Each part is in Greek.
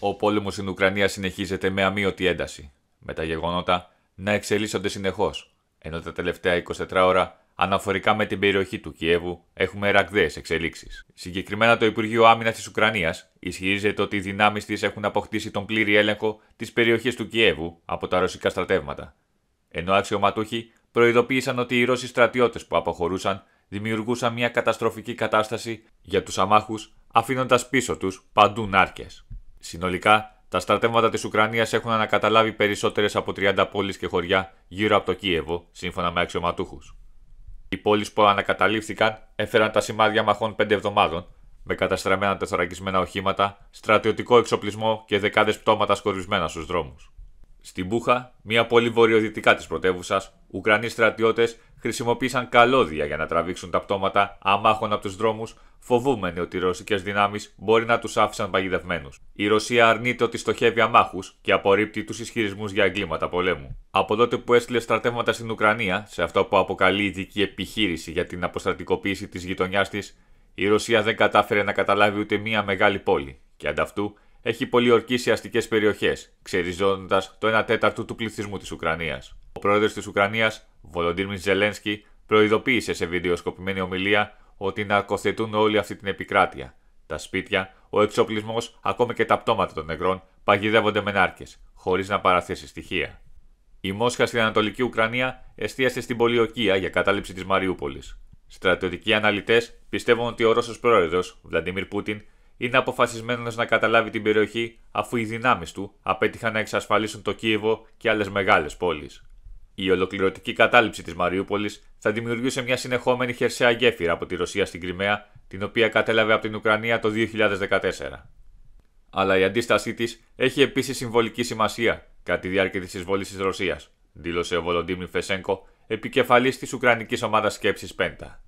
ο πόλεμος στην Ουκρανία συνεχίζεται με αμύωτη ένταση, με τα γεγονότα να εξελίσσονται συνεχώς, ενώ τα τελευταία 24 ώρα Αναφορικά με την περιοχή του Κιέβου, έχουμε ραγδαίες εξελίξεις. Συγκεκριμένα, το Υπουργείο Άμυνας της Ουκρανίας ισχυρίζεται ότι οι δυνάμεις της έχουν αποκτήσει τον πλήρη έλεγχο της περιοχής του Κιέβου από τα ρωσικά στρατεύματα. Ενώ αξιωματούχοι προειδοποίησαν ότι οι Ρώσοι στρατιώτες που αποχωρούσαν δημιουργούσαν μια καταστροφική κατάσταση για τους αμάχους, αφήνοντας πίσω τους παντού νάρκες. Συνολικά, τα στρατεύματα της Ουκρανίας έχουν ανακαταλάβει περισσότερες από 30 πόλεις και χωριά γύρω από το Κίεβο, σύμφωνα με αξιωματούχους. Οι πόλεις που ανακαταλήφθηκαν έφεραν τα σημάδια μαχών πέντε εβδομάδων, με καταστραμμένα τεθωρακισμένα οχήματα, στρατιωτικό εξοπλισμό και δεκάδες πτώματα σκορπισμένα στους δρόμους. Στην Μπούχα, μια πόλη βορειοδυτικά της πρωτεύουσα, Ουκρανοί στρατιώτες χρησιμοποίησαν καλώδια για να τραβήξουν τα πτώματα αμάχων από τους δρόμους, φοβούμενοι ότι οι ρωσικές δυνάμεις μπορεί να τους άφησαν παγιδευμένους. Η Ρωσία αρνείται ότι στοχεύει αμάχους και απορρίπτει τους ισχυρισμούς για εγκλήματα πολέμου. Από τότε που έστειλε στρατεύματα στην Ουκρανία, σε αυτό που αποκαλεί ειδική επιχείρηση για την αποστρατικοποίηση της γειτονιάς της, η Ρωσία δεν κατάφερε να καταλάβει ούτε μία μεγάλη πόλη και ανταυτού έχει πολιορκήσει αστικές περιοχές, ξεριζώνοντα το 1 τέταρτο του πληθυσμού της Ουκρανίας. Ο πρόεδρος της Ουκρανίας, Βολοντίρμιν Ζελένσκι, προειδοποίησε σε βιντεοσκοπημένη ομιλία ότι ναρκοθετούν όλη αυτή την επικράτεια. Τα σπίτια, ο εξοπλισμός, ακόμη και τα πτώματα των νεκρών, παγιδεύονται με νάρκες, χωρίς να παραθέσει στοιχεία. Η Μόσχα στην Ανατολική Ουκρανία εστίασε στην πολιορκία για κατάληψη της Μαριούπολης. Στρατιωτικοί αναλυτές πιστεύουν ότι ο Ρώσος πρόεδρος, Βλαντιμίρ Πούτιν, είναι αποφασισμένος να καταλάβει την περιοχή αφού οι δυνάμεις του απέτυχαν να εξασφαλίσουν το Κίεβο και άλλες μεγάλες πόλεις. Η ολοκληρωτική κατάληψη της Μαριούπολης θα δημιουργούσε μια συνεχόμενη χερσαία γέφυρα από τη Ρωσία στην Κρυμαία, την οποία κατέλαβε από την Ουκρανία το 2014. Αλλά η αντίστασή της έχει επίσης συμβολική σημασία κατά τη διάρκεια της εισβολή της Ρωσίας, δήλωσε ο Βολοντίμι Φεσέγκο, επικεφαλής της Ουκρανικής ομάδας σκέψης Πέντα.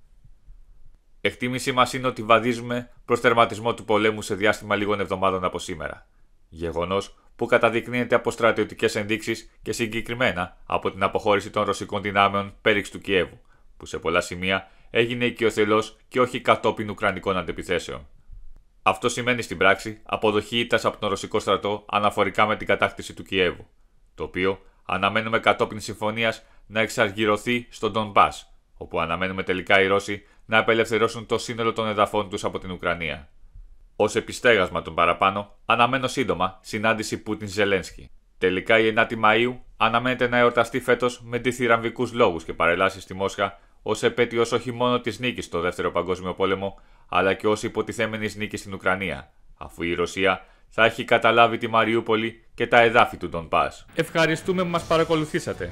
Εκτίμησή μας είναι ότι βαδίζουμε προς τερματισμό του πολέμου σε διάστημα λίγων εβδομάδων από σήμερα. Γεγονός που καταδεικνύεται από στρατιωτικές ενδείξεις και συγκεκριμένα από την αποχώρηση των ρωσικών δυνάμεων πέριξ του Κιέβου, που σε πολλά σημεία έγινε οικειοθελώς και όχι κατόπιν Ουκρανικών αντεπιθέσεων. Αυτό σημαίνει στην πράξη αποδοχή ήττας από τον ρωσικό στρατό αναφορικά με την κατάκτηση του Κιέβου, το οποίο αναμένουμε κατόπιν συμφωνίας να εξαργυρωθεί στον Ντομπά όπου αναμένουμε τελικά οι Ρώσοι να απελευθερώσουν το σύνολο των εδαφών τους από την Ουκρανία. Ως επιστέγασμα των παραπάνω, αναμένω σύντομα συνάντηση Πούτιν-Ζελένσκι. Τελικά η 9η Μαου αναμένεται να εορταστεί φέτος με διθυραμβικού λόγους και παρελάσεις στη Μόσχα ως επέτειος όχι μόνο της νίκης στο Δεύτερο Παγκόσμιο Πόλεμο, αλλά και ως υποτιθέμενης νίκης στην Ουκρανία, αφού η Ρωσία θα έχει καταλάβει τη Μαριούπολη και τα εδάφη του Πα. Ευχαριστούμε που μας παρακολουθήσατε.